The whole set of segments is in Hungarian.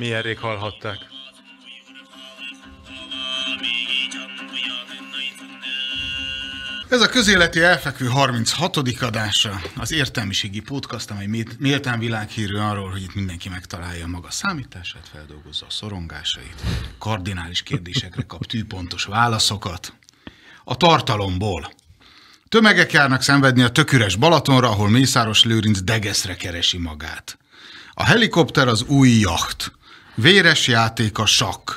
Milyen rég hallhatták. Ez a közéleti elfekvő 36. adása, az értelmiségi podcast, amely méltán világhírű arról, hogy itt mindenki megtalálja maga számítását, feldolgozza a szorongásait, kardinális kérdésekre kap tűpontos válaszokat. A tartalomból. Tömegek járnak szenvedni a töküres Balatonra, ahol Mészáros Lőrinc degeszre keresi magát. A helikopter az új jacht. Véres játék a sakk.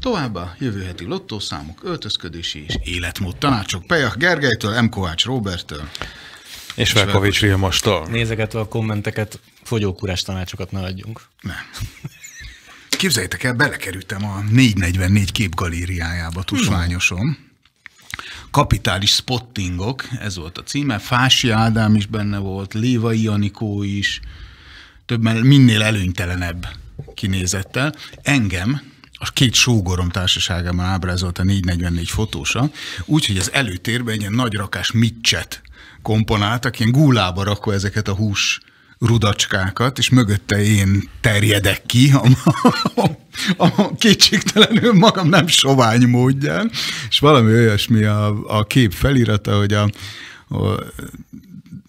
Továbbá jövő heti lottószámok, öltözködési és életmód tanácsok Pejach Gergelytől, M. Kovács Roberttől. És Velkovics Vilmostól. Nézegetve a kommenteket, fogyókúrás tanácsokat ne adjunk. Ne. Képzeljétek el, belekerültem a 444 képgalériájába tusványosom. Kapitális spottingok, ez volt a címe. Fási Ádám is benne volt, Lévai Janikó is. Többen minél előnytelenebb kinézettel. Engem, a két sógorom társaságában ábrázolt a 444 fotósa, úgyhogy az előtérben egy ilyen nagy rakás mitcset komponáltak, ilyen gúlába rakva ezeket a hús rudacskákat, és mögötte én terjedek ki a, a, a kétségtelenül magam nem sovány módján, és valami olyasmi a, a kép felirata, hogy a, a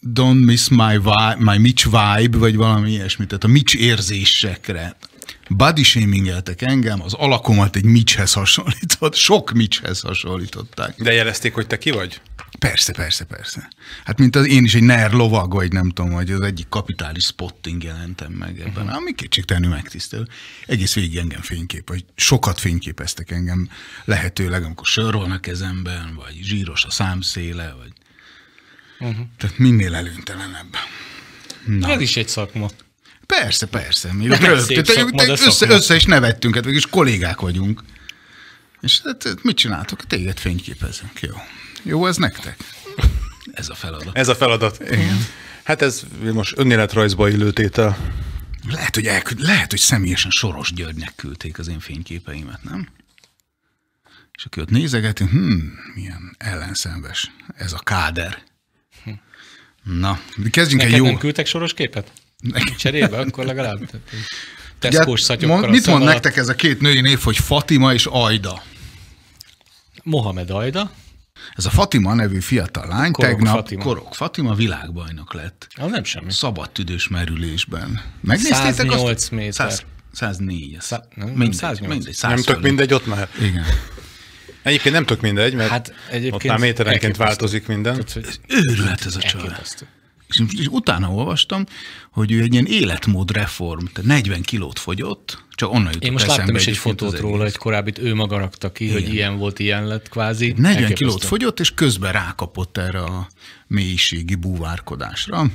Don't miss my, vibe, my Mitch vibe, vagy valami ilyesmit, tehát a Mitch érzésekre. Body shamingeltek engem, az alakomat egy Mitchhez hasonlított, sok Mitchhez hasonlították. De jelezték, hogy te ki vagy? Persze, persze, persze. Hát mint az én is egy NER lovag, vagy nem tudom, hogy az egyik kapitális spotting jelentem meg ebben, uh-huh. ami kétségtelenül megtisztelő. Egész végig engem fénykép, vagy sokat fényképeztek engem, lehetőleg, amikor sör van a kezemben, vagy zsíros a számszéle, vagy Uh-huh. Tehát minél előnytelenebb. Na. Ez is egy szakma. Persze, persze. Mi rögt, szép te, szakma, te, össze, össze is nevettünk, hát mégis kollégák vagyunk. És hát, hát, mit csináltok? Téged fényképezünk. Jó. Jó, ez nektek. Ez a feladat. Ez a feladat. Igen. Hát ez most önéletrajzba illő tétel. Lehet, hogy, el, lehet, hogy személyesen Soros Györgynek küldték az én fényképeimet, nem? És aki ott nézegetünk, hm, milyen ellenszenves ez a káder. Na, kezdjünk egy jó... nem küldtek soros képet? Nekem. Cserébe, akkor legalább. Teszkós szatyokkal. Mit mond nektek ez a két női név, hogy Fatima és Ajda? Mohamed Ajda. Ez a Fatima nevű fiatal lány Korok tegnap Fatima. Korok Fatima világbajnok lett. Az ah, nem semmi. tüdős merülésben. Megnéztétek 108 azt? méter. 100, 104. Szá, nem, mindegy, 108. mindegy, 100 nem tök mindegy, ott már. Igen. Egyébként nem tök mindegy, mert hát egyébként ott már méterenként változik minden. őrület ez a család. És utána olvastam, hogy ő egy ilyen életmód reform, tehát 40 kilót fogyott, csak onnan jutott Én most láttam is egy fotót róla, egy korábbit ő maga rakta ki, Igen. hogy ilyen volt, ilyen lett kvázi. 40 kilót fogyott, és közben rákapott erre a mélységi búvárkodásra.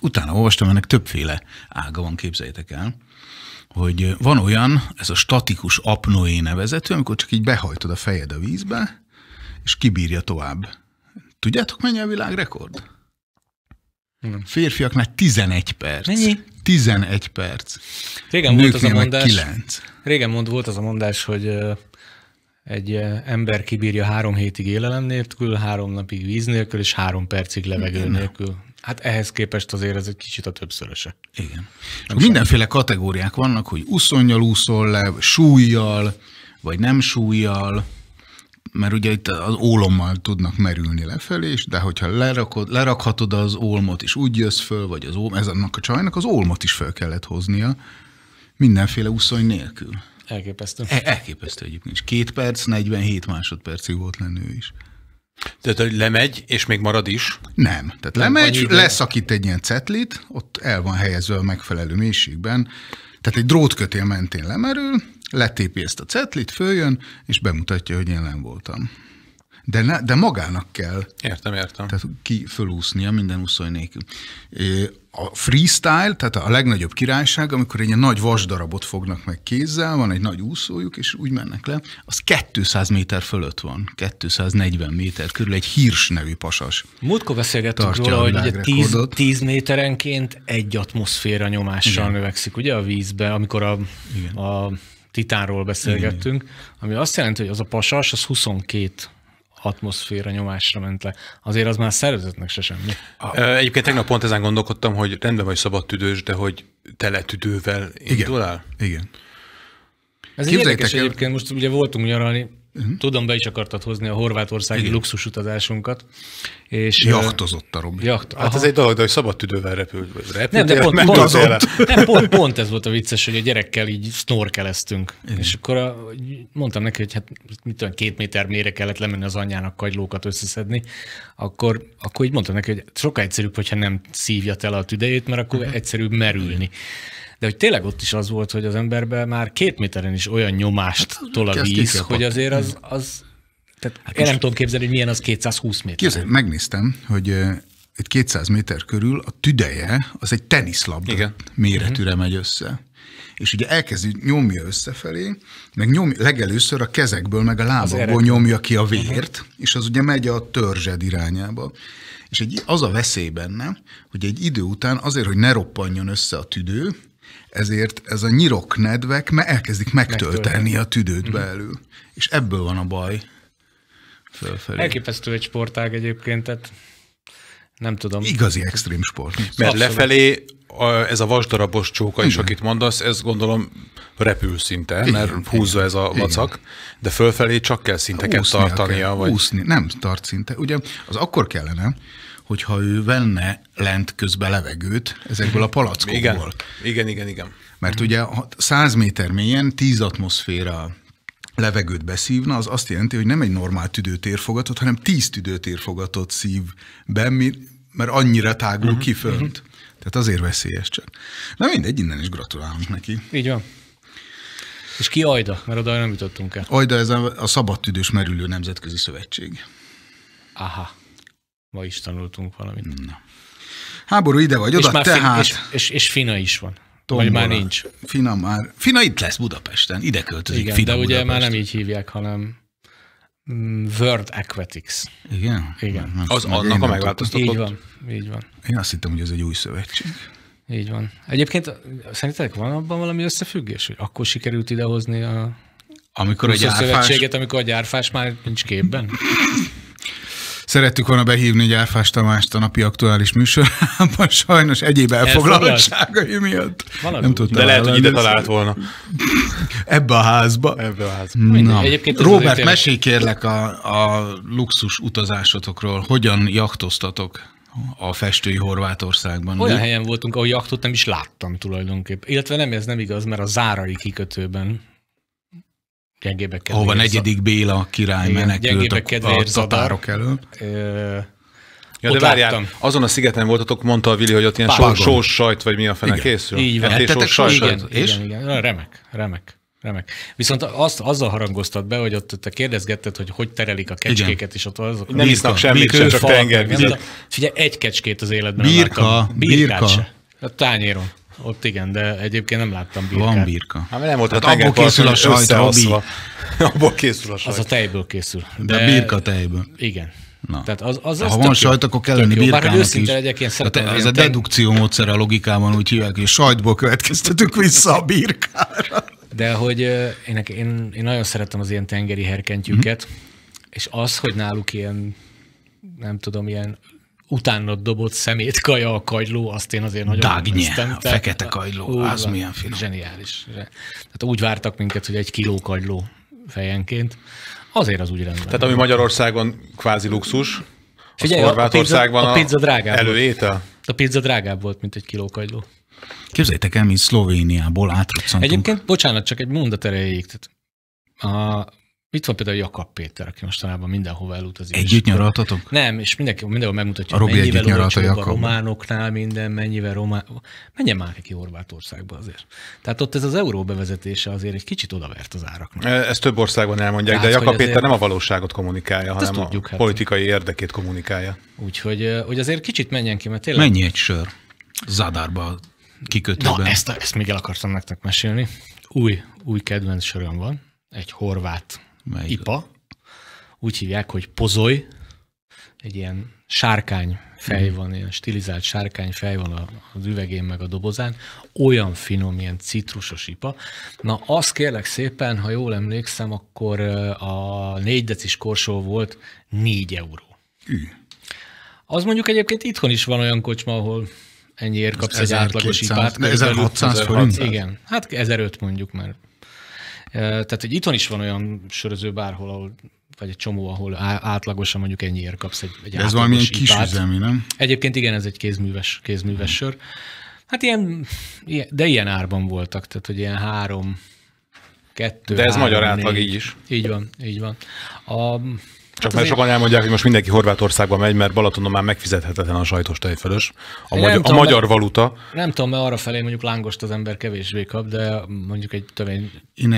Utána olvastam, ennek többféle ága van, képzeljétek el hogy van olyan, ez a statikus apnoé nevezető, amikor csak így behajtod a fejed a vízbe, és kibírja tovább. Tudjátok, mennyi a világrekord? Nem. Férfiaknál 11 perc. Mennyi? 11 perc. Régen volt az a mondás. 9. Régen mond, volt az a mondás, hogy egy ember kibírja három hétig élelem nélkül, három napig víz nélkül, és három percig levegő nélkül. Hát ehhez képest azért ez egy kicsit a többszöröse. Igen. Nem Mindenféle kategóriák vannak, hogy uszonyjal úszol le, súlyjal, vagy nem súlyjal, mert ugye itt az ólommal tudnak merülni lefelé de hogyha lerakod, lerakhatod az ólmot, és úgy jössz föl, vagy az ólm, ez annak a csajnak az ólmot is föl kellett hoznia, mindenféle uszony nélkül. Elképesztő. E- elképesztő egyébként. is. két perc, 47 másodpercig volt lenő is. Tehát, hogy lemegy, és még marad is? Nem. Tehát nem lemegy, aki egy ilyen cetlit, ott el van helyezve a megfelelő mélységben, tehát egy drótkötél mentén lemerül, letépi ezt a cetlit, följön, és bemutatja, hogy én nem voltam. De, ne, de magának kell. Értem, értem. Tehát ki fölúsznia minden úszony nélkül. A freestyle, tehát a legnagyobb királyság, amikor egy nagy vasdarabot fognak meg kézzel, van egy nagy úszójuk, és úgy mennek le, az 200 méter fölött van, 240 méter körül, egy hírs nevű pasas. Múltkor beszélgettünk róla, hogy 10, 10 méterenként egy atmoszféra nyomással Igen. növekszik, ugye a vízbe, amikor a, Igen. a titánról beszélgettünk, Igen. ami azt jelenti, hogy az a pasas, az 22 atmoszféra nyomásra ment le. Azért az már szervezetnek se semmi. Egyébként tegnap pont ezen gondolkodtam, hogy rendben vagy szabad tüdős, de hogy tele tüdővel indul Igen. Igen. Ez Képzeljétek érdekes el... egyébként, most ugye voltunk nyaralni, Hm? Tudom, be is akartad hozni a horvátországi Igen. luxusutazásunkat. És, Jachtozott a Robi. Jacht, hát Aha. hát ez egy dolog, de hogy szabad tüdővel repül. repült nem, de pont, pont, pont, nem, pont, pont, ez volt a vicces, hogy a gyerekkel így snorkeleztünk. Igen. És akkor a, mondtam neki, hogy hát mit tudom, két méter mélyre kellett lemenni az anyjának kagylókat összeszedni. Akkor, akkor így mondtam neki, hogy sokkal egyszerűbb, hogyha nem szívja tele a tüdejét, mert akkor uh-huh. egyszerűbb merülni. Igen de hogy tényleg ott is az volt, hogy az emberben már két méteren is olyan nyomást hát, tol a víz, hogy azért az, hm. az tehát hát én nem tudom képzelni, hogy milyen az 220 méter. Képzelj, megnéztem, hogy egy 200 méter körül a tüdeje az egy teniszlabda Igen. méretűre uh-huh. megy össze. És ugye elkezdi nyomja összefelé, meg nyomja, legelőször a kezekből, meg a lábakból nyomja ki a vért, uh-huh. és az ugye megy a törzsed irányába. És egy, az a veszély benne, hogy egy idő után azért, hogy ne roppanjon össze a tüdő, ezért ez a nyirok nedvek mert elkezdik megtölteni, a tüdőt belül. mm belül. És ebből van a baj fölfelé. Elképesztő egy sportág egyébként, tehát nem tudom. Igazi extrém sport. Mert Abszolút. lefelé a, ez a vasdarabos csóka is, Igen. akit mondasz, ez gondolom repül szinte, Igen, mert húzza Igen. ez a vacak, Igen. de fölfelé csak kell szinteket tartania. Kell, vagy... Úszni, nem tart szinte. Ugye az akkor kellene, hogyha ő venne lent közbe levegőt ezekből a mhm. palackokból. Igen, igen, igen. igen. Mert mhm. ugye 100 méter mélyen 10 atmoszféra levegőt beszívna, az azt jelenti, hogy nem egy normál tüdőtérfogatot, hanem 10 tüdőtérfogatot szív be, mert annyira tágul uh-huh, mhm. ki fönt. Uh-huh. Tehát azért veszélyes csak. Na mindegy, innen is gratulálunk neki. Így van. És ki Ajda? Mert oda nem jutottunk el. Ajda ez a, a Szabadtüdős Merülő Nemzetközi Szövetség. Aha. Ma is tanultunk valamit. Na. Háború ide vagy oda, és már tehát... Fin- és, és, és Fina is van. Tombola. Vagy már nincs. Fina már. Fina itt lesz Budapesten, ide költözik Igen, Fina de ugye Budapest. már nem így hívják, hanem mm, World Aquatics. Igen? Igen. Azt hát az annak a megváltoztatott? Így van, így van. Én azt hittem, hogy ez egy új szövetség. Így van. Egyébként szerintetek van abban valami összefüggés, hogy akkor sikerült idehozni a amikor a gyárfás... szövetséget, amikor a gyárfás már nincs képben? Szerettük volna behívni egy Elfás Tamást a napi aktuális műsorában, sajnos egyéb elfoglaltságai miatt. Valami nem tudta De lehet, hogy ide talált volna. Ebbe a házba. Ebbe a házba. Robert, mesélj kérlek a, a luxus utazásotokról. Hogyan jaktoztatok? a festői Horvátországban. Olyan ugye? helyen voltunk, ahol jachtot nem is láttam tulajdonképpen. Illetve nem, ez nem igaz, mert a zárai kikötőben gyengébbek kedvéért. Ahova negyedik Béla király igen, menekült a, a tatárok elől. Ö, Ja, de várjál, azon a szigeten voltatok, mondta a Vili, hogy ott ilyen sós, sós sajt, vagy mi a fene igen. készül. Így van. Hát, sós sajt. Igen, és? igen, igen. Remek, remek. Remek. Viszont azt, azzal harangoztat be, hogy ott te kérdezgetted, hogy hogy terelik a kecskéket, Igen. és ott azok nem isznak semmit, sem csak tenger. Figyelj, egy kecskét az életben birka, birka. tányéron ott igen, de egyébként nem láttam birkát. Van birka. Hát nem volt, hát abból készül a sajt, Abból készül a sajt. Az a tejből készül. De, de birka tejből. Igen. Na. Tehát az, az, az ha van sajt, akkor kell lenni birkának is. Legyek, én hát szeretem, ez a dedukció módszer a logikában úgy hívják, hogy sajtból következtetünk vissza a birkára. De hogy én, én, én nagyon szeretem az ilyen tengeri herkentyűket, mm-hmm. és az, hogy náluk ilyen, nem tudom, ilyen utána dobott szemét kaja a kajló, azt én azért nagyon Dágnye, néztem. a fekete kajló, úgy, az van, milyen finom. Zseniális. Tehát úgy vártak minket, hogy egy kiló kajló fejenként. Azért az úgy rendben. Tehát ami Magyarországon kvázi luxus, Figyelj, Horvátországban a, pizza, a pizza drágább előétel? Volt. A pizza drágább volt, mint egy kiló kajló. Képzeljétek el, mi Szlovéniából átruccantunk. Egyébként, bocsánat, csak egy mondat erejéig. Tehát a, itt van például Jakab Péter, aki mostanában mindenhova elutazik. Együtt nyaraltatok? Nem, és mindenki, mindenhol megmutatja, a mennyivel olcsóbb a, a románoknál minden, mennyivel román... Menjen már ki Horvátországba azért. Tehát ott ez az euró bevezetése azért egy kicsit odavert az áraknak. E, ez több országban elmondják, Tehát, de Jakab Péter azért... nem a valóságot kommunikálja, hát hanem tudjuk, a hát. politikai érdekét kommunikálja. Úgyhogy hogy azért kicsit menjen ki, mert tényleg... Mennyi egy sör? Zadárba kikötőben. Na, ezt, ezt még el akartam nektek mesélni. Új, új kedvenc söröm van, egy horvát Melyik? IPA. Úgy hívják, hogy pozoly. Egy ilyen sárkány fej mm. van, ilyen stilizált sárkány fej van az üvegén meg a dobozán. Olyan finom, ilyen citrusos ipa. Na azt kérlek szépen, ha jól emlékszem, akkor a négy decis korsó volt 4 euró. Hű. Az mondjuk egyébként itthon is van olyan kocsma, ahol ennyiért kapsz egy átlagos ipát. 1600 forint? Igen, hát 1005 mondjuk, mert tehát, hogy itthon is van olyan söröző bárhol, ahol vagy egy csomó, ahol átlagosan mondjuk ennyiért kapsz egy, egy Ez valamilyen kis üzemi, nem? Egyébként igen, ez egy kézműves, kézműves sör. Hát ilyen, de ilyen árban voltak, tehát hogy ilyen három, kettő, De ez három, magyar négy. így is. Így van, így van. A, csak hát mert sokan elmondják, hogy most mindenki Horvátországba megy, mert Balatonon már megfizethetetlen a sajtos tejfölös. A, magy- a magyar magyar valuta. Nem tudom, mert arra felé mondjuk lángost az ember kevésbé kap, de mondjuk egy tömény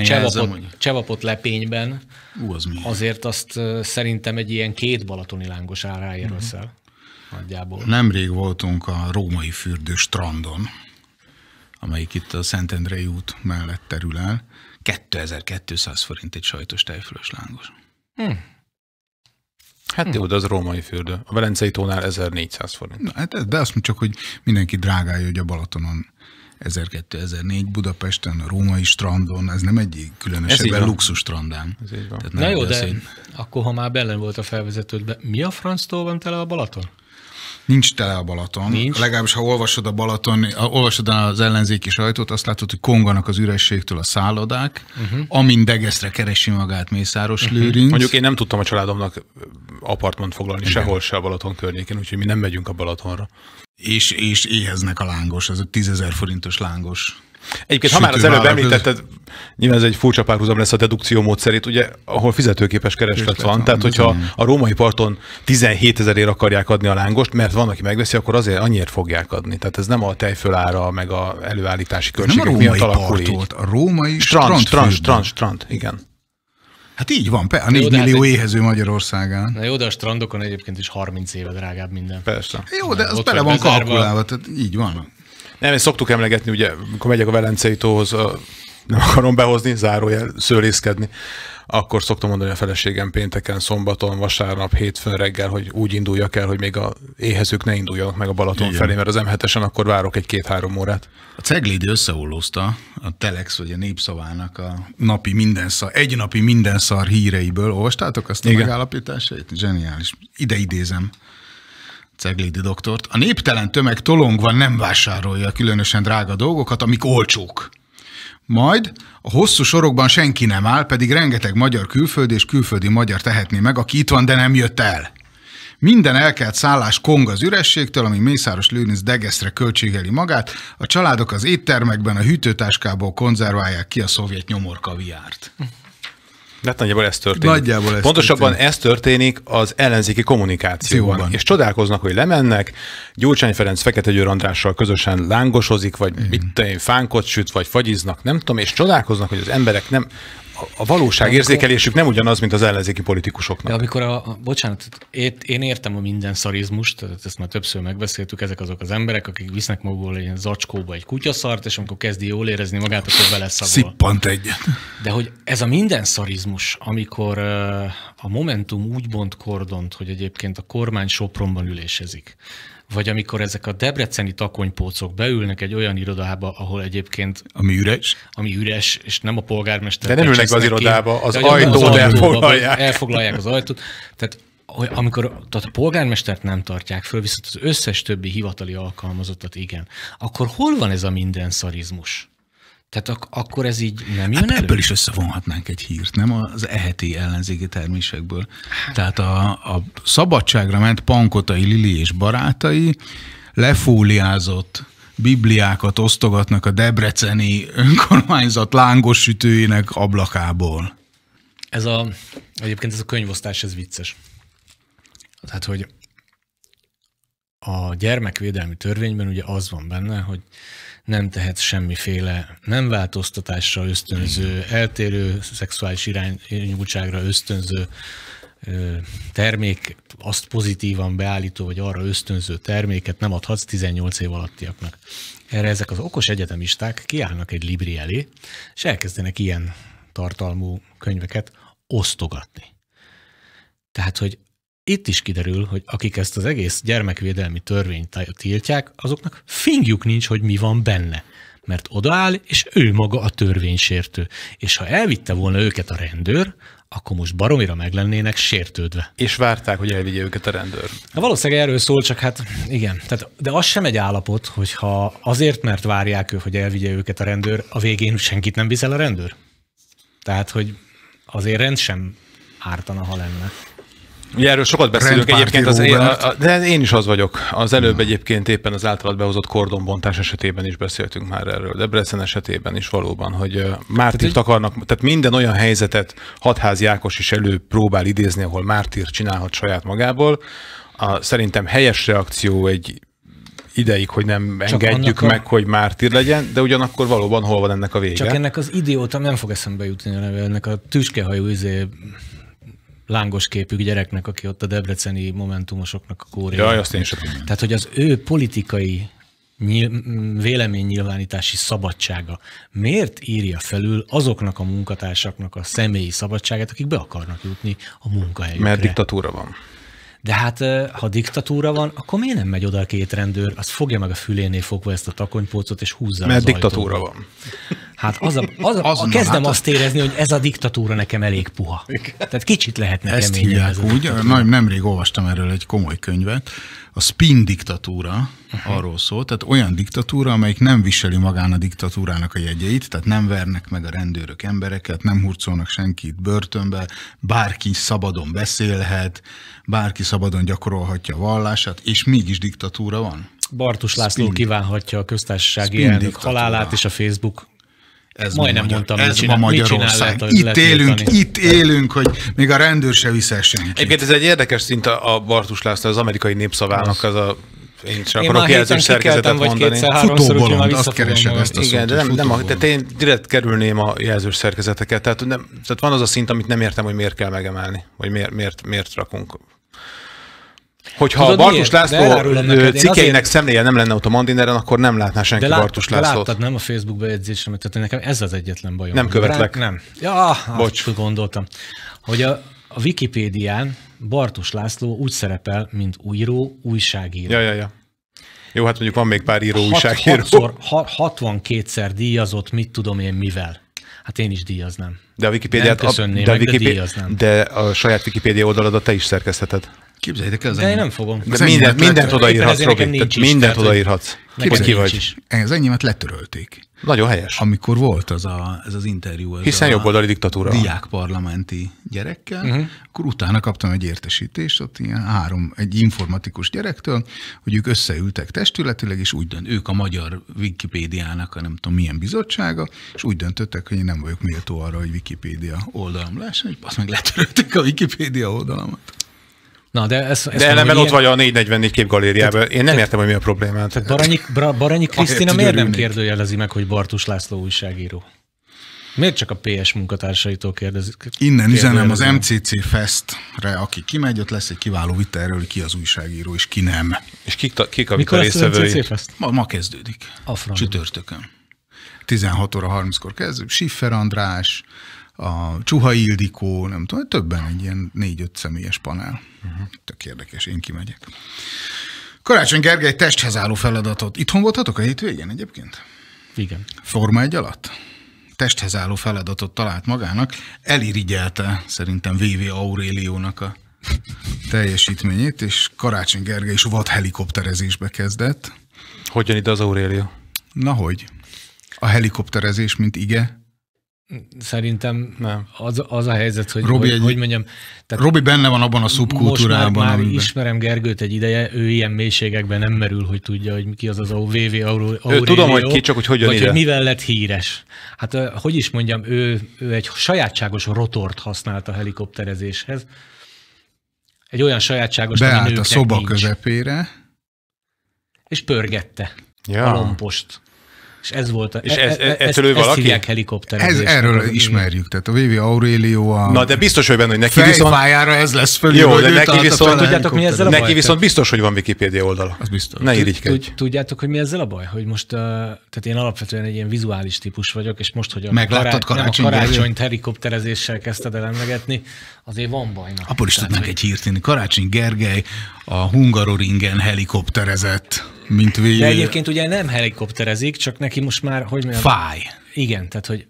csevapot, csevapot lepényben Ú, az mi? azért azt szerintem egy ilyen két balatoni lángos áráért uh-huh. Mhm. össze. Nagyjából. Nemrég voltunk a római fürdő strandon, amelyik itt a Szentendrei út mellett terül el. 2200 forint egy sajtos tejfölös lángos. Hmm. Hát hm. jó, de az római fürdő. A Velencei tónál 1400 forint. Na, hát, de azt mondjuk csak, hogy mindenki drágálja, hogy a Balatonon 1204 Budapesten, a római strandon, ez nem egy különösebben luxus strandán. Tehát Na jó, de szín... akkor ha már bellen volt a felvezetődben, mi a franctól van tele a Balaton? nincs tele a Balaton. Nincs. Legalábbis, ha olvasod a Balaton, ha olvasod az ellenzéki sajtót, azt látod, hogy konganak az ürességtől a szállodák, uh-huh. amin Degeszre keresi magát Mészáros uh-huh. Lőrinc. Mondjuk én nem tudtam a családomnak apartmant foglalni Igen. sehol se a Balaton környékén, úgyhogy mi nem megyünk a Balatonra. És, és éheznek a lángos, ez a tízezer forintos lángos. Egyébként, ha már az előbb említetted, nyilván ez egy furcsa párhuzam lesz a dedukció módszerét, ugye, ahol fizetőképes kereslet van. Tehát, hogyha mm-hmm. a római parton 17 ezerért akarják adni a lángost, mert van, aki megveszi, akkor azért annyiért fogják adni. Tehát ez nem a tejfölára, meg a előállítási költségek nem a római miatt alakul így. a római strand, strand, strand, strand, strand, igen. Hát így van, a 4 jó, millió egy... éhező Magyarországán. Na jó, de a strandokon egyébként is 30 éve drágább minden. Persze. Jó, de az bele van bezárva. kalkulálva, tehát így van. Nem, ezt szoktuk emlegetni, ugye, amikor megyek a Velencei tóhoz, a, nem akarom behozni, zárójel, szőlészkedni, akkor szoktam mondani a feleségem pénteken, szombaton, vasárnap, hétfőn reggel, hogy úgy induljak el, hogy még a éhezők ne induljanak meg a Balaton Igen. felé, mert az m 7 akkor várok egy két-három órát. A Ceglédi összeollózta a Telex vagy a Népszavának a napi minden szar, egy napi minden szar híreiből. Olvastátok azt a Igen. megállapításait? Zseniális. Ide idézem. Ceglidi doktort. A néptelen tömeg tolongva nem vásárolja különösen drága dolgokat, amik olcsók. Majd a hosszú sorokban senki nem áll, pedig rengeteg magyar külföldi és külföldi magyar tehetné meg, aki itt van, de nem jött el. Minden elkelt szállás kong az ürességtől, ami Mészáros Lőrinc degeszre költségeli magát, a családok az éttermekben, a hűtőtáskából konzerválják ki a szovjet nyomorkaviárt. Hát nagyjából ez történik. Nagyjából ez Pontosabban történik. ez történik az ellenzéki kommunikációban. Jóban. És csodálkoznak, hogy lemennek, Gyurcsány Ferenc Fekete Győr Andrással közösen lángosozik, vagy mm. mit fánkot süt, vagy fagyiznak, nem tudom, és csodálkoznak, hogy az emberek nem, a valóságérzékelésük nem ugyanaz, mint az ellenzéki politikusoknak. De amikor a, a bocsánat, én értem a minden szarizmust, tehát ezt már többször megbeszéltük, ezek azok az emberek, akik visznek magukból egy zacskóba egy kutyaszart, és amikor kezdi jól érezni magát, akkor beleszagol. Szippant egyet. De hogy ez a minden szarizmus, amikor a Momentum úgy bont kordont, hogy egyébként a kormány Sopronban ülésezik, vagy amikor ezek a debreceni takonypócok beülnek egy olyan irodába, ahol egyébként... Ami üres? Ami üres, és nem a polgármester. De nem ülnek az irodába, az ajtót elfoglalják. Elfoglalják az ajtót. Tehát amikor tehát a polgármestert nem tartják föl, viszont az összes többi hivatali alkalmazottat igen, akkor hol van ez a minden szarizmus? Tehát ak- akkor ez így nem hát jön hát elő? Ebből is összevonhatnánk egy hírt, nem? Az eheti ellenzéki termésekből. Tehát a, a szabadságra ment Pankotai Lili és barátai lefóliázott bibliákat osztogatnak a debreceni önkormányzat lángos sütőjének ablakából. Ez a, egyébként ez a könyvosztás, ez vicces. Tehát, hogy a gyermekvédelmi törvényben ugye az van benne, hogy nem tehet semmiféle nem változtatásra ösztönző, eltérő szexuális irányultságra ösztönző termék, azt pozitívan beállító, vagy arra ösztönző terméket nem adhatsz 18 év alattiaknak. Erre ezek az okos egyetemisták kiállnak egy libri elé, és elkezdenek ilyen tartalmú könyveket osztogatni. Tehát, hogy itt is kiderül, hogy akik ezt az egész gyermekvédelmi törvényt tiltják, azoknak fingjuk nincs, hogy mi van benne mert odaáll, és ő maga a törvénysértő. És ha elvitte volna őket a rendőr, akkor most baromira meg lennének sértődve. És várták, hogy elvigye őket a rendőr. Na, valószínűleg erről szól, csak hát igen. Tehát, de az sem egy állapot, hogyha azért, mert várják ő, hogy elvigye őket a rendőr, a végén senkit nem viszel a rendőr. Tehát, hogy azért rend sem ártana, ha lenne. Ugye erről sokat beszélünk egyébként, az, én, a, a, de én is az vagyok. Az előbb egyébként éppen az általad behozott kordonbontás esetében is beszéltünk már erről, Debrecen esetében is valóban, hogy mártírt tehát, akarnak, tehát minden olyan helyzetet Hatházi Ákos is elő próbál idézni, ahol mártír csinálhat saját magából. A, szerintem helyes reakció egy ideig, hogy nem csak engedjük a... meg, hogy mártír legyen, de ugyanakkor valóban hol van ennek a vége? Csak ennek az idióta nem fog eszembe jutni a neve, ennek a tüskehajú izé lángos képű gyereknek, aki ott a debreceni momentumosoknak a kórja. Jaj, azt én sem tudom. Tehát, hogy az ő politikai nyil- véleménynyilvánítási szabadsága miért írja felül azoknak a munkatársaknak a személyi szabadságát, akik be akarnak jutni a munkahelyükre? Mert diktatúra van. De hát, ha diktatúra van, akkor miért nem megy oda a két rendőr, az fogja meg a fülénél fogva ezt a takonypócot, és húzza Mert az diktatúra ajtóba. van. Hát az a, az, a, Azonnal, kezdem hát azt érezni, hogy ez a diktatúra nekem elég puha. Tehát kicsit lehetne Ezt hívják úgy, nem, nemrég olvastam erről egy komoly könyvet, a spin diktatúra uh-huh. arról szól, tehát olyan diktatúra, amelyik nem viseli magán a diktatúrának a jegyeit, tehát nem vernek meg a rendőrök embereket, nem hurcolnak senkit börtönbe, bárki szabadon beszélhet, bárki szabadon gyakorolhatja a vallását, és mégis diktatúra van. Bartus László Spin. kívánhatja a köztársasági Spin elnök diktatúra. halálát, és a Facebook ez Majdnem ma mondtam, ez csinál, ma Magyarország. Itt élünk, itt élünk, hogy még a rendőr se visz Egyébként ez egy érdekes szint a Bartus László, az amerikai népszavának az a én csak akarok jelzős szerkezetet mondani. Futóbolond, azt keresem ezt a Igen, de nem, nem a, tehát én direkt kerülném a jelzős szerkezeteket. Tehát, nem, tehát van az a szint, amit nem értem, hogy miért kell megemelni, vagy miért, miért, miért rakunk Hogyha Tudod, a Bartus miért? László cikkeinek azért... személye nem lenne ott a Mandineren, akkor nem látná senki de lát, Bartus Lászlót. láttad, nem a Facebook bejegyzésemet, tehát nekem ez az egyetlen bajom. Nem követlek. nem. Ja, Bocs. Azt gondoltam. Hogy a, a Wikipédián Bartus László úgy szerepel, mint újró, újságíró. Ja, ja, ja. Jó, hát mondjuk van még pár író, Hat, újságíró. 62-szer díjazott, mit tudom én mivel. Hát én is díjaznám. De a Wikipédiát nem köszönném, a, de, meg, Wikipédia, de, de a saját Wikipédia oldaladat te is szerkesztheted. Képzeljétek el az De én nem fogom. De mindent, mindent, mindent odaírhatsz, Robi. is, Mindent tehát, odaírhatsz. Hogy ki vagy. Is. Az ennyimet letörölték. Nagyon helyes. Amikor volt az a, ez az interjú. Ez Hiszen a jobboldali diktatúra. Diákparlamenti gyerekkel, uh-huh. akkor utána kaptam egy értesítést, ott ilyen három, egy informatikus gyerektől, hogy ők összeültek testületileg, és úgy dönt, ők a magyar Wikipédiának a nem tudom milyen bizottsága, és úgy döntöttek, hogy én nem vagyok méltó arra, hogy Wikipédia oldalam lesz, és azt meg letörölték a Wikipédia oldalamat. Na, de ez, ez de ellenben ott vagy a 444 képgalériában. Én nem tehát, értem, hogy mi a problémát. Tehát Baranyi, Bra, Baranyi Krisztina miért nem kérdőjelezi meg, hogy Bartus László újságíró? Miért csak a PS munkatársaitól kérdezik? Innen üzenem az MCC Festre, aki kimegy, ott lesz egy kiváló vita erről, ki az újságíró és ki nem. És kik, ta, kik a MCC Fest? Ma, ma kezdődik. A Csütörtökön. 16 óra 30-kor kezdődik. Siffer András, a Csuha Ildikó, nem tudom, többen egy ilyen négy-öt személyes panel. Uh-huh. Tök érdekes, én kimegyek. Karácsony Gergely testhez álló feladatot. Itthon voltatok a hétvégén egyébként? Igen. Forma egy alatt? Testhez álló feladatot talált magának, elirigyelte szerintem VV Auréliónak a teljesítményét, és Karácsony Gergely is helikopterezésbe kezdett. Hogyan ide az Aurélia? Na hogy? A helikopterezés, mint ige, Szerintem nem. Az, az a helyzet, hogy Robi hogy, egy, hogy mondjam... Tehát Robi benne van abban a szubkultúrában. Most már, már ismerem Gergőt egy ideje, ő ilyen mélységekben nem merül, hogy tudja, hogy ki az az VV Aurelio. Ő tudom, hogy ki, csak hogy hogyan vagy ide. hogy mivel lett híres. Hát hogy is mondjam, ő, ő egy sajátságos rotort használt a helikopterezéshez. Egy olyan sajátságos, Beállt a szoba nincs. közepére. És pörgette ja. a lompost. És ez volt, és e- ez, e, e, ettől ő valaki? hívják helikopter. Ez, erről a, ismerjük, tehát a Vivi Aurelio a... Na, de biztos, hogy benne, hogy neki viszont... ez lesz fölül, Jó, de neki viszont... Tudjátok, mi ezzel a neki baj? viszont biztos, hogy van Wikipedia oldala. Az biztos. Ne irigykedj. Tudjátok, hogy mi ezzel a baj? Hogy most, tehát én alapvetően egy ilyen vizuális típus vagyok, és most, hogy a, Megláttad karácsony, karácsonyt helikopterezéssel kezdted el emlegetni, azért van baj. Abból is tudnánk egy hírt Karácsony Gergely a Hungaroringen helikopterezett mint végül. De egyébként ugye nem helikopterezik, csak neki most már, hogy mondjam, Fáj. Igen, tehát hogy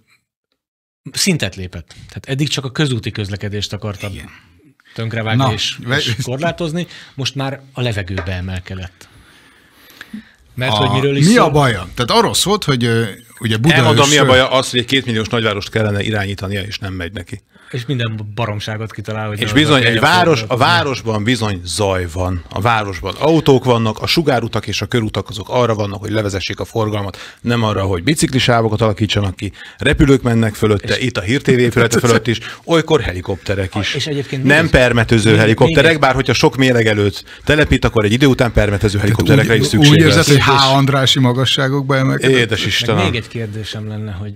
szintet lépett. Tehát eddig csak a közúti közlekedést akarta Igen. tönkrevágni Na, és, ve- és korlátozni, most már a levegőbe emelkedett. Mert a, hogy miről is Mi szól? a baja? Tehát arról szólt, hogy ugye Buda... Elmondom, mi a baja az, hogy egy kétmilliós nagyvárost kellene irányítania, és nem megy neki. És minden baromságot kitalál. Hogy és bizony, egy város, a városban bizony zaj van. A városban autók vannak, a sugárutak és a körutak azok arra vannak, hogy levezessék a forgalmat, nem arra, hogy biciklisávokat alakítsanak ki, repülők mennek fölötte, és... itt a hírtévé épülete fölött is, olykor helikopterek is. És egyébként nem permetező még, helikopterek, még bár hogyha sok méreg előtt telepít, akkor egy idő után permetező helikopterekre úgy, is szükség Úgy érzed, hogy H. Andrási magasságokba emelkedett? Édes Istenem. még egy kérdésem lenne, hogy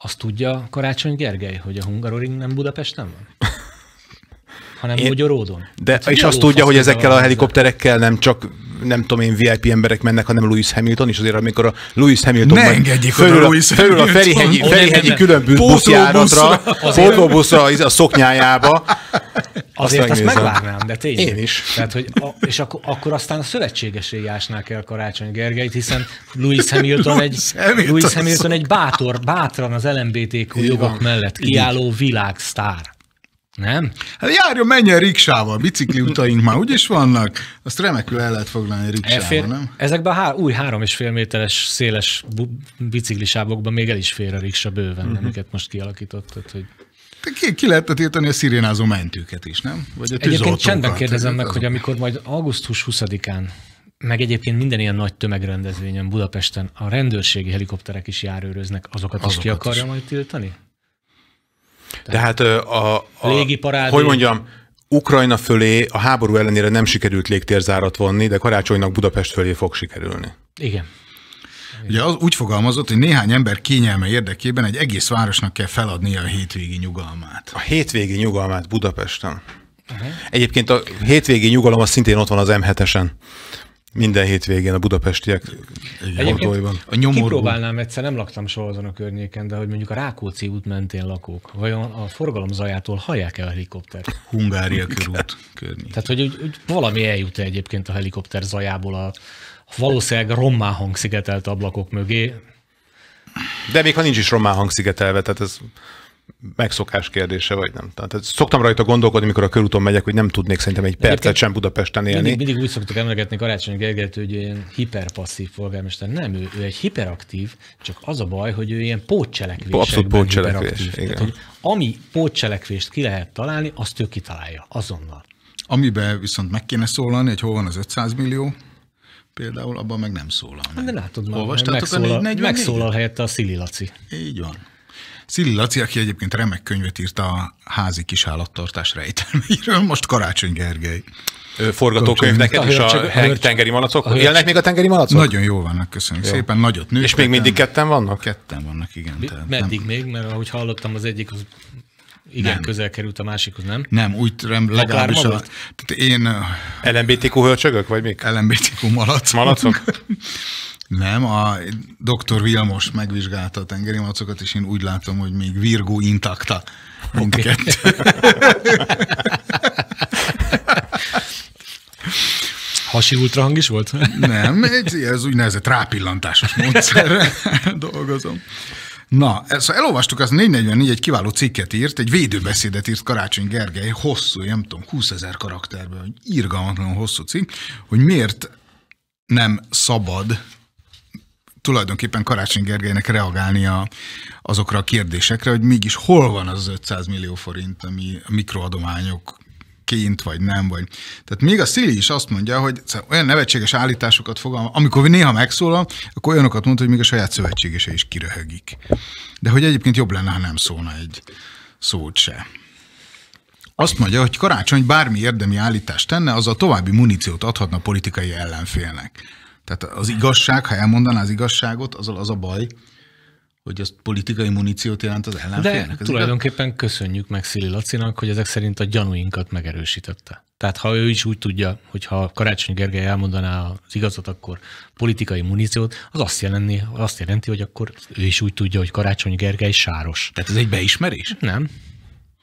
azt tudja Karácsony Gergely, hogy a Hungaroring nem Budapesten van? Hanem én... Mogyoródon. De, hát, és azt tudja, hogy ezekkel a helikopterekkel nem csak nem tudom én, VIP emberek mennek, hanem Louis Hamilton, és azért amikor a Louis Hamilton ne engedjék fölül, a, Lewis fölül a Ferihegyi, Ferihegyi különböző buszjáratra, pótlóbuszra a szoknyájába, Azért azt, azt megvárnám, de tényleg. Én is. Tehát, hogy a, és akkor, akkor aztán a szövetséges jásnák kell Karácsony Gergelyt, hiszen Louis Hamilton egy, Hamilton Louis Hamilton egy bátor, bátran az LMBTQ jogok van. mellett kiálló világsztár. Nem? Hát járjon, menjen riksával, bicikli utaink már úgyis vannak, azt remekül el lehet foglalni riksával, Elfér, nem? Ezekben a há- új három és fél méteres széles bu- biciklisávokban még el is fér a riksa bőven, uh-huh. amiket most Tehát, hogy ki, ki lehetne tiltani a szirénázó mentőket is, nem? Vagy a Egyébként csendben kérdezem meg, hogy amikor majd augusztus 20-án meg egyébként minden ilyen nagy tömegrendezvényen Budapesten a rendőrségi helikopterek is járőröznek, azokat, azokat is ki akarja is. majd tiltani? Tehát De hát a, a légiparádé... Hogy mondjam, Ukrajna fölé a háború ellenére nem sikerült légtérzárat vonni, de karácsonynak Budapest fölé fog sikerülni. Igen. Ugye az úgy fogalmazott, hogy néhány ember kényelme érdekében egy egész városnak kell feladnia a hétvégi nyugalmát. A hétvégi nyugalmát Budapesten. Uh-huh. Egyébként a hétvégi nyugalom az szintén ott van az M7-esen. Minden hétvégén a budapestiek hordóiban. A nyomorú. Kipróbálnám egyszer, nem laktam soha azon a környéken, de hogy mondjuk a Rákóczi út mentén lakók, vajon a forgalom zajától hallják-e a helikopter? Hungária körút környék. Tehát, hogy hogy, valami eljut -e egyébként a helikopter zajából a, valószínűleg rommá hangszigetelt ablakok mögé. De még ha nincs is rommá hangszigetelve, tehát ez megszokás kérdése, vagy nem. Tehát szoktam rajta gondolkodni, mikor a körúton megyek, hogy nem tudnék szerintem egy percet sem Budapesten élni. Mindig, mindig úgy szoktuk emlegetni Karácsony Gergelyt, hogy ilyen hiperpasszív polgármester. Nem, ő, ő egy hiperaktív, csak az a baj, hogy ő ilyen pótcselekvés. Abszolút pótcselekvés, igen. Tehát, hogy ami pótcselekvést ki lehet találni, azt ő kitalálja azonnal. Amiben viszont meg kéne szólalni, hogy hol van az 500 millió, például abban meg nem szólal. Meg. De látod már, Olvastátok megszólal, a 444? megszólal helyette a Szili Laci. Így van. Szili Laci, aki egyébként remek könyvet írt a házi kisállattartás rejtelmeiről, most Karácsony Gergely. forgatókönyv neked is a, a tengeri malacok? A Élnek még a tengeri malacok? Nagyon jó vannak, köszönjük jó. szépen, nagyot nőttek. És még mindig ketten vannak? Ketten vannak, igen. meddig nem... még? Mert ahogy hallottam, az egyik az igen nem. közel került a másikhoz, nem? Nem, úgy nem legalábbis a, tehát én... LMBTQ hölcsögök, vagy még? LMBTQ malacok. Malacok? nem, a doktor Vilmos megvizsgálta a tengeri malacokat, és én úgy látom, hogy még virgó intakta. Okay. Hasi ultrahang is volt? nem, ez, ez úgynevezett rápillantásos módszerre dolgozom. Na, szóval elolvastuk, az 444 egy kiváló cikket írt, egy védőbeszédet írt Karácsony Gergely, hosszú, nem tudom, 20 ezer karakterből, egy irgalmatlan hosszú cikk, hogy miért nem szabad tulajdonképpen Karácsony Gergelynek reagálnia azokra a kérdésekre, hogy mégis hol van az 500 millió forint, ami a mikroadományok kint, vagy nem, vagy. Tehát még a Szili is azt mondja, hogy szóval olyan nevetséges állításokat fogalmaz, amikor néha megszólal, akkor olyanokat mond, hogy még a saját szövetségese is kiröhögik. De hogy egyébként jobb lenne, ha nem szólna egy szót se. Azt mondja, hogy karácsony bármi érdemi állítást tenne, az a további muníciót adhatna politikai ellenfélnek. Tehát az igazság, ha elmondaná az igazságot, azzal az a baj, hogy az politikai muníciót jelent az ellenfélnek. De tulajdonképpen igaz? köszönjük meg Szili Lacinak, hogy ezek szerint a gyanúinkat megerősítette. Tehát ha ő is úgy tudja, hogy ha Karácsony Gergely elmondaná az igazat, akkor politikai muníciót, az azt, jelenti, azt jelenti, hogy akkor ő is úgy tudja, hogy Karácsony Gergely sáros. Tehát ez egy beismerés? Nem.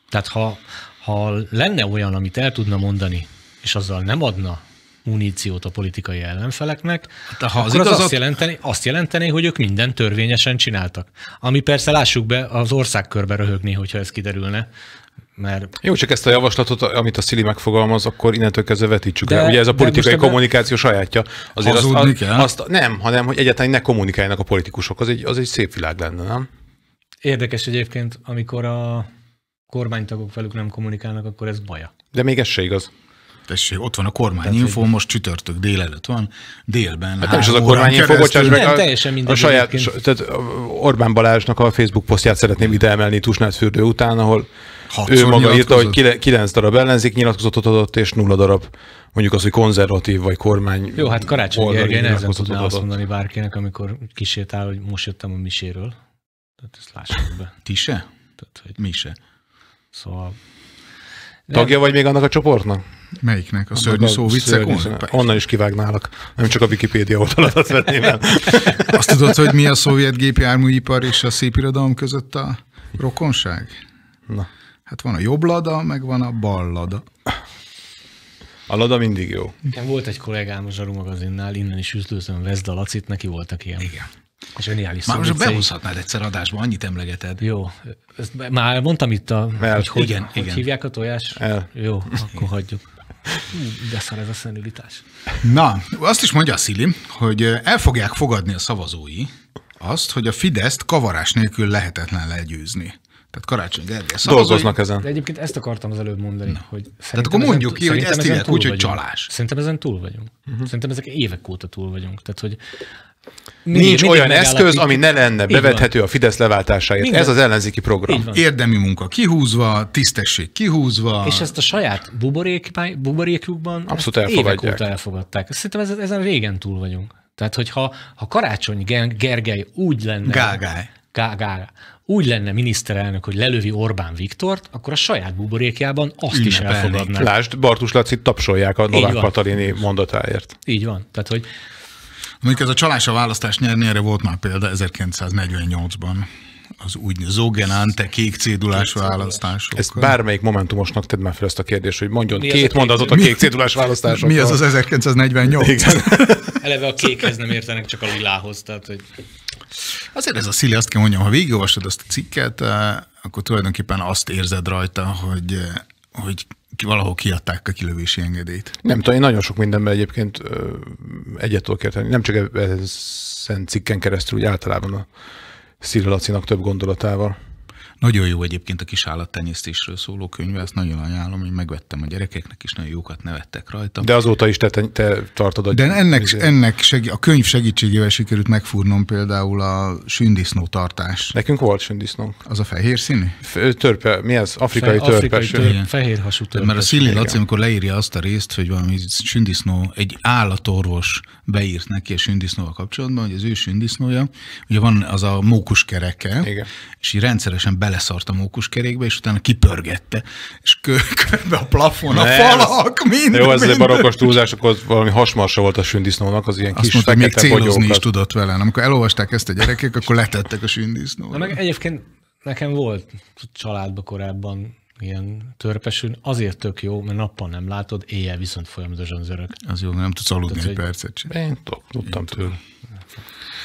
Tehát ha, ha lenne olyan, amit el tudna mondani, és azzal nem adna muníciót a politikai ellenfeleknek, hát, ha az akkor az, igazat... azt, jelenteni, azt jelenteni, hogy ők minden törvényesen csináltak. Ami persze, lássuk be, az ország körbe röhögni, hogyha ez kiderülne. Mert... Jó, csak ezt a javaslatot, amit a Szili megfogalmaz, akkor innentől kezdve vetítsük de, el. Ugye ez a politikai ebben... kommunikáció sajátja. Azért azt, azt, azt, nem, hanem hogy egyáltalán ne kommunikáljanak a politikusok, az egy, az egy szép világ lenne, nem? Érdekes egyébként, amikor a kormánytagok velük nem kommunikálnak, akkor ez baja. De még ez se igaz. Tessék, ott van a kormányinfo, hogy... most csütörtök délelőtt van, délben. Hát nem is az a kormányinfo, bocsáss meg. Nem, a, teljesen mindegy. A saját, sa, tehát Orbán Balázsnak a Facebook posztját szeretném ide emelni fürdő után, ahol Hatszor ő maga írta, hogy kilenc darab ellenzék nyilatkozatot adott, és nulla darab mondjuk az, hogy konzervatív vagy kormány. Jó, hát Karácsony Gergely nehezen tudná azt mondani bárkinek, amikor kísértál, hogy most jöttem a miséről. Tehát ezt lássuk be. Ti se? Tehát, hogy... Mi se. Szóval Tagja vagy még annak a csoportnak? Melyiknek? A szörnyű szó viccek? Onnan is kivágnálak. Nem csak a Wikipédia oldalatot venném el. Azt tudod, hogy mi a szovjet gépjárműipar és a szépirodalom között a rokonság? Na. Hát van a jobb lada, meg van a bal lada. A lada mindig jó. Igen, volt egy kollégám a Zsaru magazinnál, innen is üzlőzöm Vezda Lacit, neki voltak ilyen. Igen. Zseniális Már most behozhatnád egyszer adásba, annyit emlegeted. Jó. Ezt már mondtam itt, a, Mert, hogy, igen, hogy, igen. hívják a tojás? El. Jó, akkor hagyjuk. De szar ez a szenülitás. Na, azt is mondja a Szili, hogy el fogják fogadni a szavazói azt, hogy a Fideszt kavarás nélkül lehetetlen legyőzni. Tehát Karácsony Gergely szavazói... Dolgoznak ezen. De egyébként ezt akartam az előbb mondani, Na. hogy Tehát akkor mondjuk ki, hogy ezt ezen úgy, hogy csalás. Szerintem ezen túl vagyunk. Uh-huh. Szerintem ezek évek óta túl vagyunk. Tehát, hogy mindig, Nincs mindig olyan eszköz, ami ne lenne bevethető a Fidesz leváltásáért. Minden. Ez az ellenzéki program. Érdemi munka kihúzva, tisztesség kihúzva. És ezt a saját buborék, buborékjukban Abszolút elfogadják. évek óta elfogadták. Szerintem ezen, ezen régen túl vagyunk. Tehát, hogyha ha Karácsony Gergely úgy lenne... Gágály. Gágály úgy lenne miniszterelnök, hogy lelövi Orbán Viktort, akkor a saját buborékjában azt Ünne is elfogadnák. Lásd, Bartus Lacit tapsolják a Novák Katalini mondatáért. Így van. Tehát, hogy Mondjuk ez a csalás a választás nyerni, erre volt már példa 1948-ban az úgy zogenante kék cédulás választások. Ezt bármelyik momentumosnak tedd már fel ezt a kérdést, hogy mondjon mi két mondatot a kék, kék cédulás választásokról. Mi az az 1948? Igen. Eleve a kékhez nem értenek, csak a lilához. Tehát, hogy... Azért ez a szili, azt kell mondjam, ha végigolvasod azt a cikket, eh, akkor tulajdonképpen azt érzed rajta, hogy, eh, hogy valahol kiadták a kilövési engedélyt. Nem tudom, én nagyon sok mindenben egyébként egyet tudok érteni. Nem csak e-, ezen cikken keresztül, úgy általában a Szirilacinak több gondolatával. Nagyon jó egyébként a kis állattenyésztésről szóló könyve, ezt nagyon ajánlom, hogy megvettem a gyerekeknek, is nagyon jókat nevettek rajta. De azóta is te, te tartod a... De ennek, izé- ennek segi, a könyv segítségével sikerült megfúrnom például a sündisznó tartás. Nekünk volt sündisznó. Az a fehér színű? F- törpe, mi ez? Afrikai Fe, törpe. Afrikai törpe. Fehér hasú törpe. Mert a Szili Laci, amikor leírja azt a részt, hogy valami sündisznó, egy állatorvos beírt neki a sündisznóval kapcsolatban, hogy az ő sündisznója, ugye van az a kereke, Igen. és így rendszeresen beleszart a mókuskerékbe, és utána kipörgette, és körbe a plafon, a ne, falak, minden. Jó, ez minden. barokos akkor valami hasmarsa volt a sündisznónak, az ilyen Azt kis mondta, még célozni is tudott vele. Amikor elolvasták ezt a gyerekek, akkor letettek a Na Meg egyébként nekem volt családban korábban ilyen törpesűn, azért tök jó, mert nappal nem látod, éjjel viszont folyamatosan zörög. Az jó, nem tudsz aludni egy percet sem. Én tudtam tőle.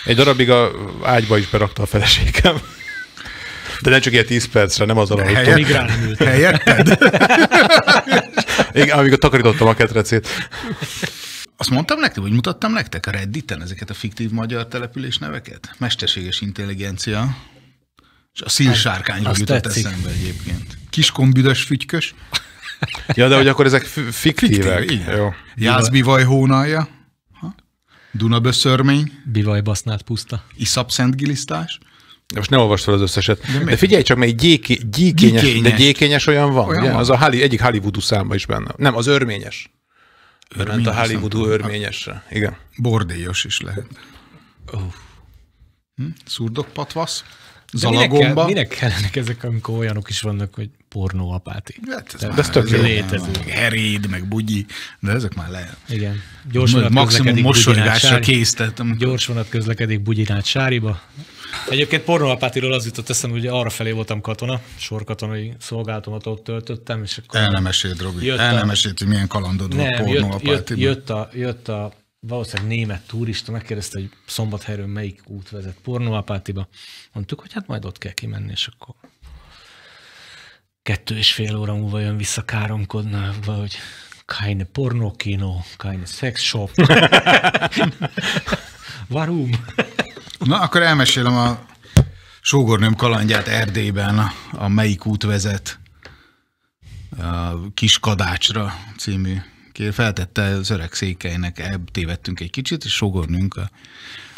Egy darabig a ágyba is berakta a feleségem. De nem csak ilyen 10 percre, nem az a hogy migrálni Helyetted? Igen, amikor takarítottam a ketrecét. Azt mondtam nektek, vagy mutattam nektek a Redditen ezeket a fiktív magyar település neveket? Mesterséges intelligencia, és a szilsárkányról hát, jutott tetszik. eszembe egyébként. Kiskombüdös fütykös. Ja, de hogy akkor ezek fiktívek. Fiktív, igen. Jó. hónalja. Dunaböszörmény. Bivaj basznált puszta. Iszap szentgilisztás. Most ne olvasd fel az összeset. De, de figyelj csak, mert egy gyéké, gyékényes, gyékényes. De gyékényes olyan van. Olyan Van. Az a Halli, egyik Hollywoodú számba is benne. Nem, az örményes. Örményes. a Hollywoodú örményesre. Igen. Bordélyos is lehet. Oh. Hm? patvasz. Zalagomba. Minek, kell, minek kellenek ezek, amikor olyanok is vannak, hogy pornóapáti? Hát ez, de ez tök Heréd, meg bugyi, de ezek már le. Igen. Gyors vonat Maximum mosolygásra készítettem. Gyors vonat közlekedik Bugyinát Sáriba, Egyébként pornóapátiról az jutott eszem, hogy arra felé voltam katona, sorkatonai szolgálatomat ott töltöttem, és akkor... El nem esélyed, Robi, jött el a... nem esélyed, hogy milyen kalandod nem, volt jött, jött, jött, a, jött a valószínűleg német turista, megkérdezte, hogy Szombathelyről melyik út vezet pornóapátiba. Mondtuk, hogy hát majd ott kell kimenni, és akkor kettő és fél óra múlva jön vissza káromkodna, vagy keine pornokino, keine sex shop. Varum. Na, akkor elmesélem a sógornőm kalandját Erdélyben, a, Melyik út vezet a Kis Kadácsra című kér, feltette az öreg székeinek, tévedtünk egy kicsit, és sógornőnk a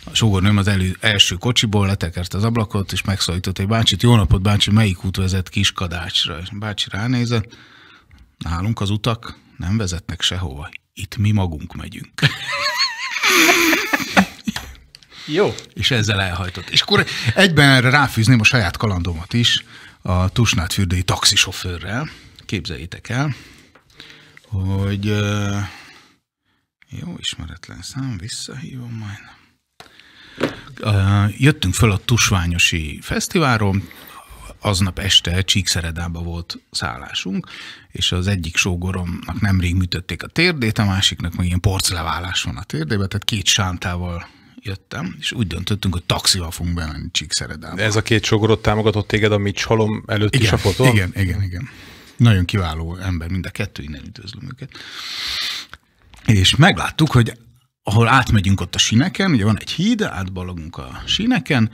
a sógornőm az elő, első kocsiból letekert az ablakot, és megszólított egy bácsit, jó napot bácsi, melyik út vezet Kiskadácsra? És bácsi ránézett, nálunk az utak nem vezetnek sehova, itt mi magunk megyünk. Jó. És ezzel elhajtott. És akkor egyben ráfűzném a saját kalandomat is a Tusnádfürdői taxisofőrrel. Képzeljétek el, hogy jó, ismeretlen szám, visszahívom majd. Jöttünk föl a Tusványosi Fesztiválról, aznap este Csíkszeredába volt szállásunk, és az egyik sógoromnak nemrég műtötték a térdét, a másiknak meg ilyen porcleválás van a térdébe, tehát két sántával jöttem, és úgy döntöttünk, hogy taxival fogunk bemenni Csíkszeredába. Ez a két sogorot támogatott téged a mi csalom előtt igen, sapoton? Igen, igen, igen. Nagyon kiváló ember, mind a kettő, innen üdvözlöm őket. És megláttuk, hogy ahol átmegyünk ott a síneken, ugye van egy híd, átbalogunk a síneken,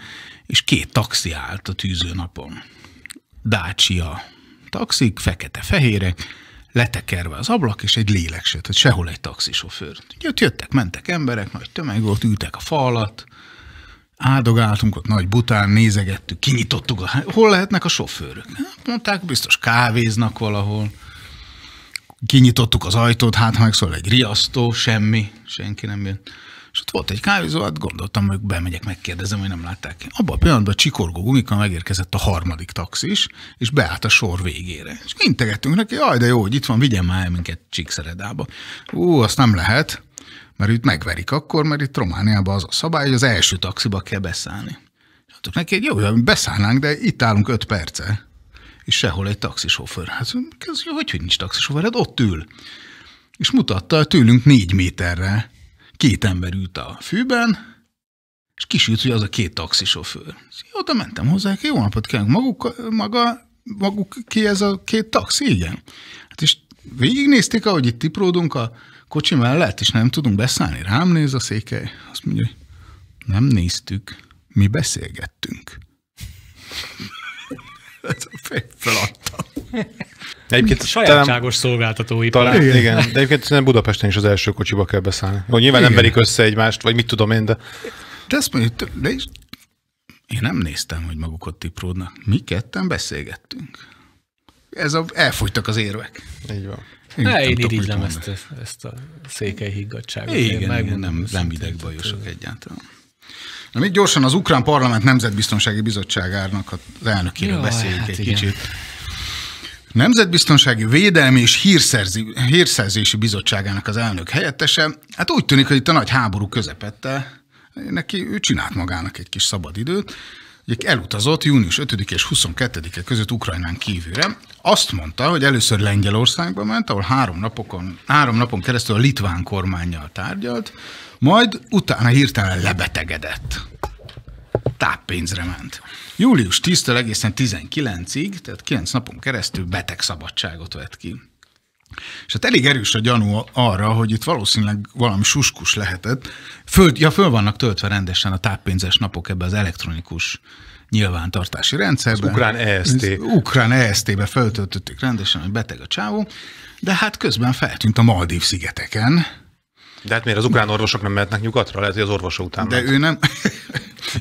és két taxi állt a tűző napon. Dácsia taxik, fekete-fehérek, letekerve az ablak, és egy lélek se, tehát sehol egy taxisofőr. Jött, jöttek, mentek emberek, nagy tömeg volt, ültek a fa alatt, áldogáltunk ott nagy bután, nézegettük, kinyitottuk, a, hol lehetnek a sofőrök. Hát mondták, biztos kávéznak valahol. Kinyitottuk az ajtót, hát ha megszól egy riasztó, semmi, senki nem jön. És ott volt egy kávézó, hát gondoltam, hogy bemegyek, megkérdezem, hogy nem látták. Abban a pillanatban a csikorgó gumika megérkezett a harmadik taxis, és beállt a sor végére. És integettünk neki, jaj, de jó, hogy itt van, vigyen már el minket Csíkszeredába. Ú, azt nem lehet, mert itt megverik akkor, mert itt Romániában az a szabály, hogy az első taxiba kell beszállni. Mondtuk neki, hogy jó, hogy beszállnánk, de itt állunk öt perce, és sehol egy taxisofőr. Hát ez, hogy, hogy nincs taxisofőr, hát ott ül. És mutatta tőlünk négy méterre két ember ült a fűben, és kisült, hogy az a két taxisofőr. Oda mentem hozzá, jó napot kívánok, maguk, maga, maguk ki ez a két taxi, igen. Hát és végignézték, ahogy itt tipródunk a kocsi mellett, és nem tudunk beszállni. Rám néz a székely, azt mondja, hogy nem néztük, mi beszélgettünk. Feladtam. Egyébként Sajátságos talán, szolgáltatói. Talán, igen. igen. De egyébként Budapesten is az első kocsiba kell beszállni. Hogy nyilván igen. nem verik össze egymást, vagy mit tudom én, de... De ezt mondjuk, de is, én nem néztem, hogy maguk ott tipródnak. Mi ketten beszélgettünk. Ez a, elfogytak az érvek. Így van. Én, ne, én irigylem ezt, ezt, a székely higgadságot. Igen, igen, igen, nem, nem idegbajosok egyáltalán. Na, még gyorsan az Ukrán Parlament Nemzetbiztonsági Bizottságának az elnökéről beszéljük hát egy igen. kicsit. Nemzetbiztonsági Védelmi és Hírszerzi, Hírszerzési Bizottságának az elnök helyettese, hát úgy tűnik, hogy itt a nagy háború közepette, neki ő csinált magának egy kis szabadidőt, Ugye elutazott június 5 és 22-e között Ukrajnán kívülre. Azt mondta, hogy először Lengyelországba ment, ahol három, napokon, három napon keresztül a litván kormányjal tárgyalt, majd utána hirtelen lebetegedett táppénzre ment. Július 10-től egészen 19-ig, tehát 9 napon keresztül beteg szabadságot vett ki. És hát elég erős a gyanú arra, hogy itt valószínűleg valami suskus lehetett. Föl, ja, föl vannak töltve rendesen a táppénzes napok ebbe az elektronikus nyilvántartási rendszerbe. Az ukrán EST. Az ukrán EST-be feltöltötték rendesen, hogy beteg a csávó, de hát közben feltűnt a Maldív szigeteken, de hát miért az ukrán orvosok nem mehetnek nyugatra? Lehet, hogy az orvosa után De ment. ő nem...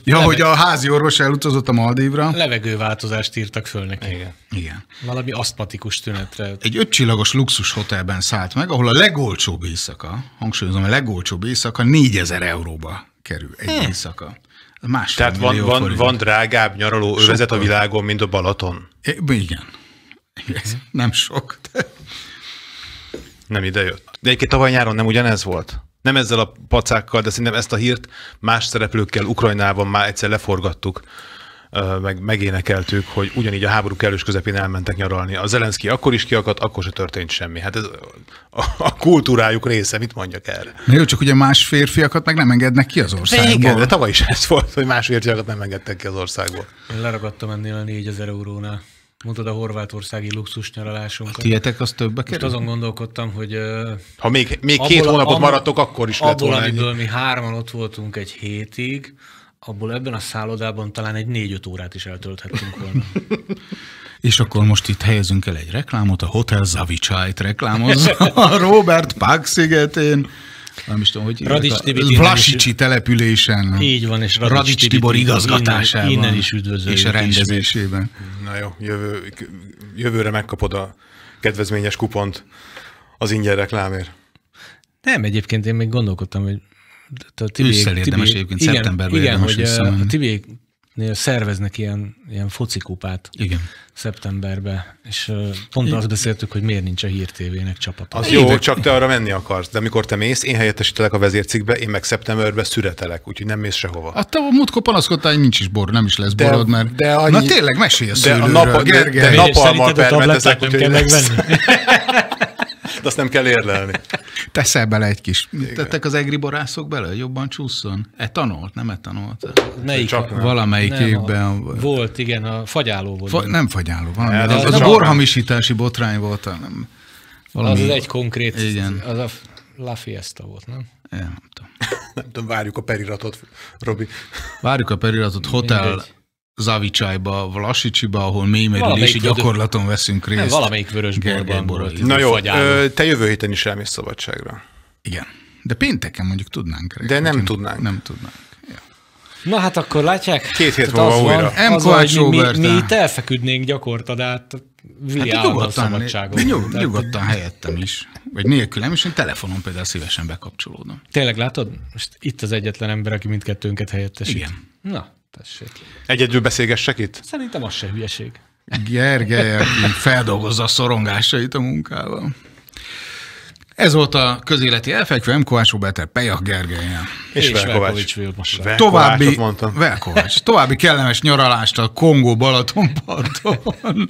ja, Leveg... hogy a házi orvos elutazott a Maldívra. Levegőváltozást írtak föl neki. Igen. Igen. Valami asztmatikus tünetre. Egy ötcsillagos luxus hotelben szállt meg, ahol a legolcsóbb éjszaka, hangsúlyozom, a legolcsóbb éjszaka 4000 euróba kerül egy hmm. éjszaka. Másfél Tehát van, van, van drágább nyaraló övezet a világon, mint a Balaton? É, igen. Ez nem sok. De nem ide jött. De egyébként tavaly nyáron nem ugyanez volt? Nem ezzel a pacákkal, de szerintem ezt a hírt más szereplőkkel Ukrajnában már egyszer leforgattuk meg, megénekeltük, hogy ugyanígy a háború kellős közepén elmentek nyaralni. A Zelenszki akkor is kiakadt, akkor se történt semmi. Hát ez a, a kultúrájuk része, mit mondjak erre? Na jó, csak ugye más férfiakat meg nem engednek ki az országból. Igen, de tavaly is ez volt, hogy más férfiakat nem engedtek ki az országból. Én leragadtam ennél a 4000 eurónál. Mondtad a horvátországi luxus nyaralásunkat. A tietek az többbe kerül? Most azon gondolkodtam, hogy... Ha még, még abból, két hónapot maradtok, akkor is abból, lett volna amiből ennyi. mi hárman ott voltunk egy hétig, abból ebben a szállodában talán egy négy-öt órát is eltölthettünk volna. És akkor most itt helyezünk el egy reklámot, a Hotel Zavicsájt reklámozza a Robert Pák szigetén nem is tudom, hogy Radics Tibi, Vlasicsi településen. Így van, és Radics, Radics Tibi, Tibor igazgatásában. Innen, innen is üdvözöljük. És a rendezésében. Na jó, jövő, jövőre megkapod a kedvezményes kupont az ingyen reklámért. Nem, egyébként én még gondolkodtam, hogy a Tibi, Ősszel érdemes egyébként, igen, szeptemberben igen, érdemes hogy a Tibi nél szerveznek ilyen, ilyen focikupát Igen. szeptemberbe, és pont Igen. azt beszéltük, hogy miért nincs a hírtévének csapata. Az jó, csak te arra menni akarsz, de amikor te mész, én helyettesítelek a vezércikbe, én meg szeptemberbe szüretelek, úgyhogy nem mész sehova. Hát te a múltkor panaszkodtál, hogy nincs is bor, nem is lesz de, borod, mert... De annyi... Na tényleg, mesélj a szőlőről, de a nap, De De, de napalmal permetezek, úgyhogy kell megvenni. azt nem kell érlelni. Teszel bele egy kis. Mit tettek az egri borászok bele? Jobban csúszson? E tanult, nem e tanult? Melyik? Csak nem. Valamelyik nem, évben. A, volt, igen, a fagyáló volt. Fa, nem fagyáló, valami. az, az, az, a borhamisítási botrány volt, nem? Valami, az, az egy konkrét, igen. az a La Fiesta volt, nem? Én nem tudom. nem tudom, várjuk a periratot, Robi. Várjuk a periratot, hotel, Mindegy. Zavicsájba, Vlasicsiba, ahol mélymerülési gyakorlaton vörös... veszünk részt. Nem, valamelyik vörösborban. Na jó, ö, te jövő héten is elmész szabadságra. Igen. De pénteken mondjuk tudnánk. Rá, De nem tudnánk. Nem tudnánk. Na hát akkor látják? Két hét hát múlva hát újra. Van, az, hogy mi, mi, mi itt elfeküdnénk gyakorta, de hát Vili hát nyugodtan, nyug, nyugodtan helyettem is, vagy nélkülem is, én telefonon például szívesen bekapcsolódom. Tényleg látod? Most itt az egyetlen ember, aki mindkettőnket helyettesít. Igen. Na, tessék. Egyedül beszélgessek itt? Szerintem az se hülyeség. Gergely, aki feldolgozza a szorongásait a munkával. Ez volt a közéleti elfekvő, M. Kovács Robertel, Pejak Gergely. És, és Velkovács. Velkovács további, Velkovács. További kellemes nyaralást a Kongó Balatonparton.